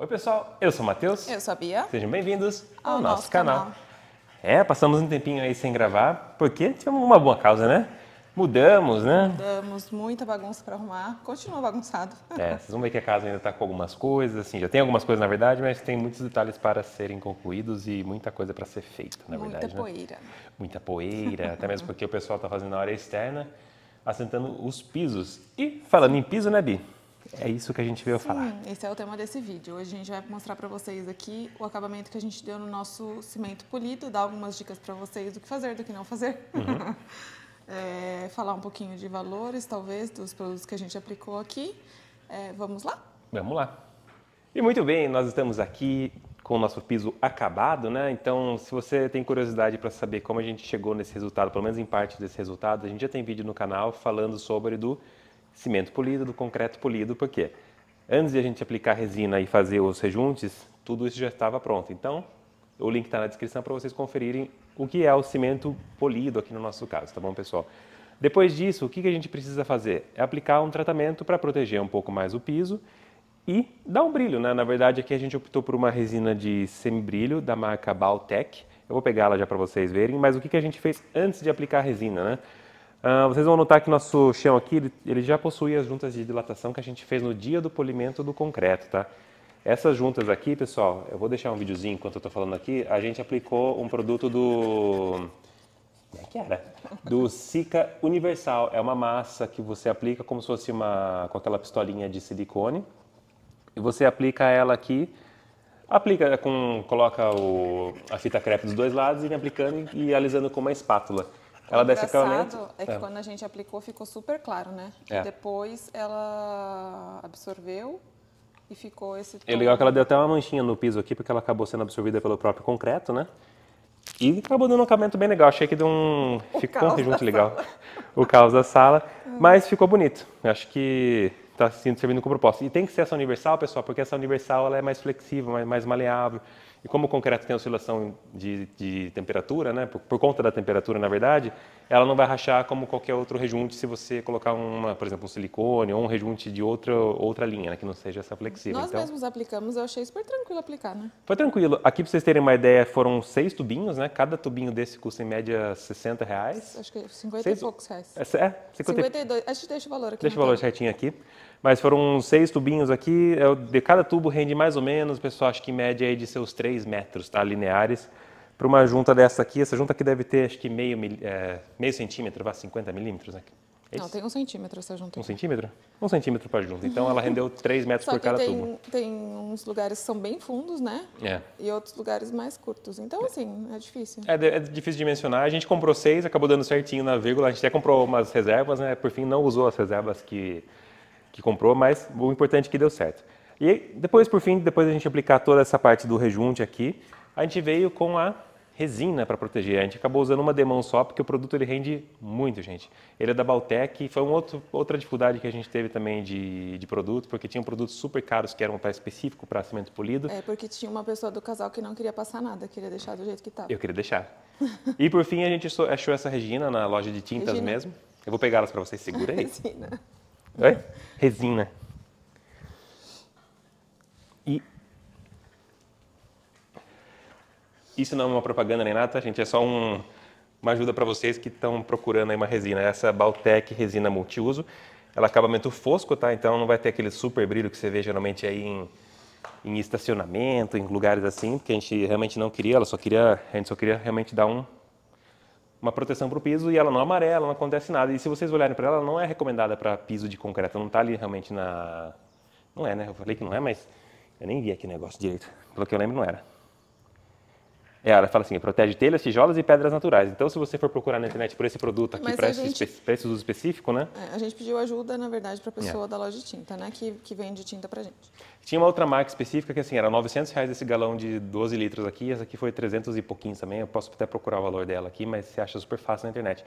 Oi, pessoal, eu sou o Matheus. Eu sou a Bia. Sejam bem-vindos ao, ao, nosso, nosso canal. canal. É, passamos um tempinho aí sem gravar, porque tivemos uma boa causa, né? Mudamos, né? Mudamos, muita bagunça para arrumar. Continua bagunçado. É, vocês vão ver que a casa ainda está com algumas coisas, assim, já tem algumas coisas na verdade, mas tem muitos detalhes para serem concluídos e muita coisa para ser feita, na muita verdade. Muita né? poeira. Né? Muita poeira, até mesmo porque o pessoal está fazendo na área externa, assentando os pisos. E falando em piso, né, Bi? É isso que a gente veio Sim, falar. Esse é o tema desse vídeo. Hoje a gente vai mostrar para vocês aqui o acabamento que a gente deu no nosso cimento polido, dar algumas dicas para vocês do que fazer, do que não fazer. Uhum. é, falar um pouquinho de valores, talvez, dos produtos que a gente aplicou aqui. É, vamos lá? Vamos lá. E muito bem, nós estamos aqui com o nosso piso acabado, né? Então, se você tem curiosidade para saber como a gente chegou nesse resultado, pelo menos em parte desse resultado, a gente já tem vídeo no canal falando sobre do cimento polido, do concreto polido, porque antes de a gente aplicar resina e fazer os rejuntes, tudo isso já estava pronto. Então, o link está na descrição para vocês conferirem o que é o cimento polido aqui no nosso caso, tá bom, pessoal? Depois disso, o que a gente precisa fazer? É aplicar um tratamento para proteger um pouco mais o piso e dar um brilho, né? Na verdade, aqui a gente optou por uma resina de semibrilho da marca Baltec. Eu vou pegá-la já para vocês verem, mas o que a gente fez antes de aplicar a resina, né? Uh, vocês vão notar que nosso chão aqui, ele, já possui as juntas de dilatação que a gente fez no dia do polimento do concreto, tá? Essas juntas aqui, pessoal, eu vou deixar um videozinho enquanto eu estou falando aqui, a gente aplicou um produto do... Como é que era? Do Sica Universal. É uma massa que você aplica como se fosse uma... com aquela pistolinha de silicone. E você aplica ela aqui aplica com coloca o, a fita crepe dos dois lados e vem aplicando e, e alisando com uma espátula. Ela desce o engraçado é que é. quando a gente aplicou ficou super claro, né? É. Depois ela absorveu e ficou esse tom. É legal que ela deu até uma manchinha no piso aqui, porque ela acabou sendo absorvida pelo próprio concreto, né? E acabou dando um acabamento bem legal. Achei que deu um... O ficou um conjunto legal. o caos da sala. Hum. Mas ficou bonito. Acho que está servindo com propósito. E tem que ser essa universal, pessoal, porque essa universal ela é mais flexível, mais, mais maleável. E como o concreto tem oscilação de, de temperatura, né, por, por, conta da temperatura, na verdade, ela não vai rachar como qualquer outro rejunte se você colocar, uma, por exemplo, um silicone ou um rejunte de outra, outra linha, né, que não seja essa flexível. Nós então, mesmos aplicamos, eu achei super tranquilo aplicar, né? Foi tranquilo. Aqui, para vocês terem uma ideia, foram seis tubinhos, né? Cada tubinho desse custa em média 60 reais. Acho que 50 seis, e poucos reais. É, 50, é, 52. Acho que deixa o valor aqui. Deixa o valor certinho aqui. Mas foram seis tubinhos aqui, é de cada tubo rende mais ou menos, o pessoal acha que média é de seus 3 metros tá, lineares. Para uma junta dessa aqui, essa junta aqui deve ter acho que meio, é, meio centímetro, vá, 50 milímetros. Né? É Não, tem um centímetro essa junta. Um centímetro? Um centímetro para junta. Então ela rendeu 3 metros Só por cada tem, tubo. Tem uns lugares que são bem fundos, né? É. E outros lugares mais curtos. Então, assim, é difícil. É, é difícil de mencionar. A gente comprou seis, acabou dando certinho na vírgula. A gente até comprou umas reservas, né? Por fim, não usou as reservas que que comprou, mas o importante é que deu certo. E depois, por fim, depois a gente aplicar toda essa parte do rejunte aqui, a gente veio com a resina para proteger. A gente acabou usando uma demão só, porque o produto ele rende muito, gente. Ele é da Baltec e foi um outro, outra dificuldade que a gente teve também de, de produto, porque um produtos super caros que eram para específico para cimento polido. É, porque tinha uma pessoa do casal que não queria passar nada, queria deixar do jeito que estava. Eu queria deixar. e por fim, a gente achou essa resina na loja de tintas Regina. mesmo. Eu vou pegar elas para vocês, segura aí. Resina resina. E isso não é uma propaganda nem nada, tá, gente? É só um, uma ajuda para vocês que estão procurando aí uma resina. Essa Baltec resina multiuso. Ela é acabamento fosco, tá? Então não vai ter aquele super brilho que você vê geralmente aí em, em estacionamento, em lugares assim, porque a gente realmente não queria, ela só queria, a gente só queria realmente dar um uma proteção para o piso e ela não amarela, não acontece nada. E se vocês olharem para ela, ela não é recomendada para piso de concreto, não está ali realmente na... Não é, né? Eu falei que não é, mas eu nem vi aqui o negócio direito. Pelo que eu lembro, não era. É, ela fala assim, protege telhas, tijolos e pedras naturais. Então, se você for procurar na internet por esse produto aqui, para esse, gente... esse, uso específico, né? É, a gente pediu ajuda, na verdade, para a é. pessoa é. da loja de tinta, né? Que, que vende tinta para gente. Tinha uma outra marca específica que, assim, era 900 reais esse galão de 12 litros aqui. Essa aqui foi 300 e pouquinho também. Eu posso até procurar o valor dela aqui, mas você acha super fácil na internet.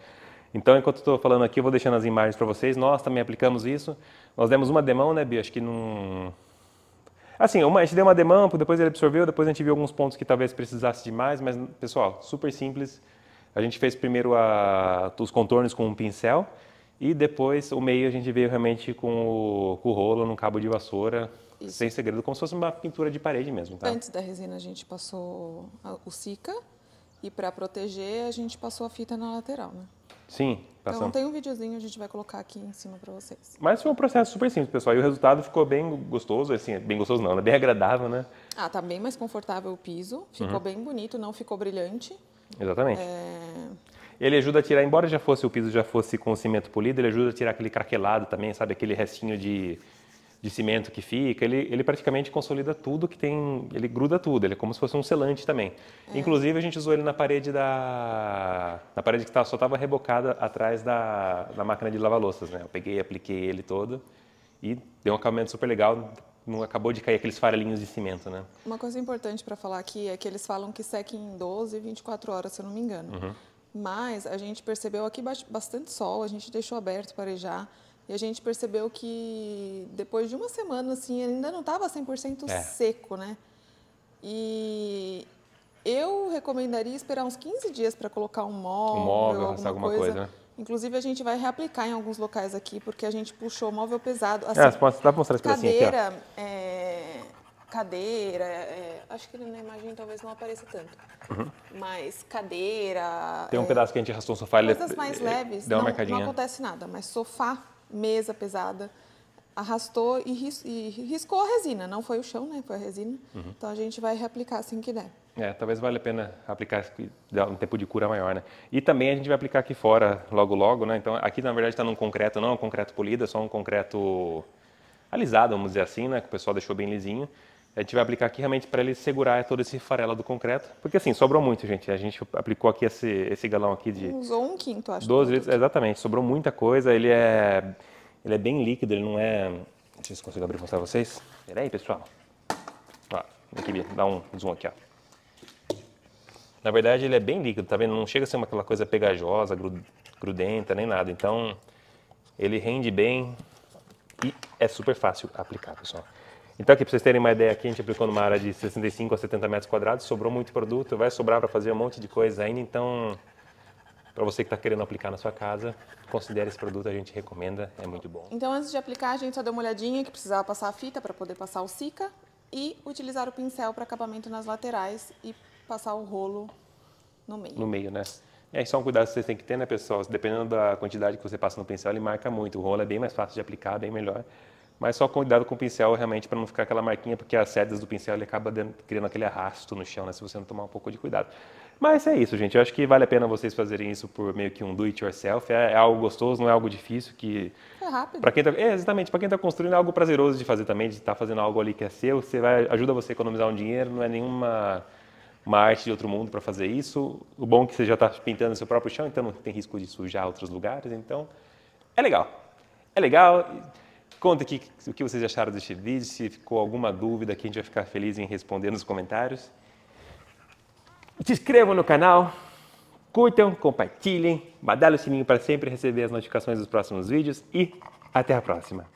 Então, enquanto estou falando aqui, eu vou deixando as imagens para vocês. Nós também aplicamos isso. Nós demos uma demão, né, Bia? Acho que não... Assim, uma, a gente deu uma demampo, depois ele absorveu, depois a gente viu alguns pontos que talvez precisasse de mais, mas, pessoal, super simples. A gente fez primeiro a, os contornos com um pincel e depois o meio a gente veio realmente com o, com o rolo num cabo de vassoura, Isso. sem segredo, como se fosse uma pintura de parede mesmo. Tá? Antes da resina a gente passou a, o Sica e para proteger a gente passou a fita na lateral, né? Sim, passamos. Tá então tem um videozinho, a gente vai colocar aqui em cima para vocês. Mas foi um processo super simples, pessoal. E o resultado ficou bem gostoso, assim, é bem gostoso não, né? Bem agradável, né? Ah, tá bem mais confortável o piso. Ficou uhum. bem bonito, não ficou brilhante. Exatamente. É... Ele ajuda a tirar, embora já fosse o piso já fosse com cimento polido, ele ajuda a tirar aquele craquelado também, sabe? Aquele restinho de de cimento que fica, ele, ele praticamente consolida tudo que tem, ele gruda tudo, ele é como se fosse um selante também. É. Inclusive a gente usou ele na parede da, na parede que tá, só estava rebocada atrás da, da máquina de lavar louças, né? Eu peguei, apliquei ele todo e deu um acabamento super legal, não acabou de cair aqueles farelinhos de cimento, né? Uma coisa importante para falar aqui é que eles falam que seca em 12 e 24 horas, se eu não me engano. Uhum. Mas a gente percebeu aqui bastante sol, a gente deixou aberto para já e a gente percebeu que depois de uma semana, assim, ainda não estava 100% é. seco, né? E eu recomendaria esperar uns 15 dias para colocar um móvel, um móvel alguma, alguma coisa. coisa né? Inclusive, a gente vai reaplicar em alguns locais aqui, porque a gente puxou móvel pesado. É, assim, é, pode, dá para mostrar esse cadeira, aqui, ó. É, cadeira, é, acho que na imagem talvez não apareça tanto, uhum. mas cadeira... Tem um é, pedaço que a gente arrastou um sofá... Coisas é, mais leves, deu uma não, não acontece nada, mas sofá mesa pesada, arrastou e, ris e, riscou a resina. Não foi o chão, né? Foi a resina. Uhum. Então a gente vai reaplicar assim que der. É, talvez valha a pena aplicar, um tempo de cura maior, né? E também a gente vai aplicar aqui fora logo logo, né? Então aqui na verdade está num concreto, não é um concreto polido, é só um concreto alisado, vamos dizer assim, né? Que o pessoal deixou bem lisinho. A gente vai aplicar aqui realmente para ele segurar todo esse farelo do concreto. Porque assim, sobrou muito, gente. A gente aplicou aqui esse, esse galão aqui de... Usou um quinto, acho. 12 litros, exatamente. Sobrou muita coisa. Ele é, ele é bem líquido, ele não é... Não sei se consigo abrir para mostrar vocês. Peraí, pessoal. Ó, aqui, dá um zoom aqui, ó. Na verdade, ele é bem líquido, tá vendo? Não chega a ser uma, aquela coisa pegajosa, grudenta, nem nada. Então, ele rende bem e é super fácil aplicar, pessoal. Então, aqui para vocês terem uma ideia, aqui a gente aplicou numa área de 65 a 70 metros quadrados, sobrou muito produto, vai sobrar para fazer um monte de coisa ainda, então, para você que está querendo aplicar na sua casa, considere esse produto, a gente recomenda, é muito bom. Então, antes de aplicar, a gente só deu uma olhadinha que precisava passar a fita para poder passar o Sica e utilizar o pincel para acabamento nas laterais e passar o rolo no meio. No meio, né? É só um cuidado que vocês têm que ter, né, pessoal? Dependendo da quantidade que você passa no pincel, ele marca muito. O rolo é bem mais fácil de aplicar, bem melhor mas só cuidado com o pincel realmente para não ficar aquela marquinha, porque as sedas do pincel ele acaba criando aquele arrasto no chão, né, se você não tomar um pouco de cuidado. Mas é isso, gente. Eu acho que vale a pena vocês fazerem isso por meio que um do it yourself. É, é algo gostoso, não é algo difícil que é rápido. Para quem tá, é, exatamente, para quem está construindo é algo prazeroso de fazer também, de estar tá fazendo algo ali que é seu, você vai ajuda você a economizar um dinheiro, não é nenhuma uma arte de outro mundo para fazer isso. O bom é que você já está pintando seu próprio chão, então não tem risco de sujar outros lugares, então é legal. É legal. Conta aqui o que vocês acharam deste vídeo, se ficou alguma dúvida que a gente vai ficar feliz em responder nos comentários. Se inscrevam no canal, curtam, compartilhem, badalem o sininho para sempre receber as notificações dos próximos vídeos e até a próxima!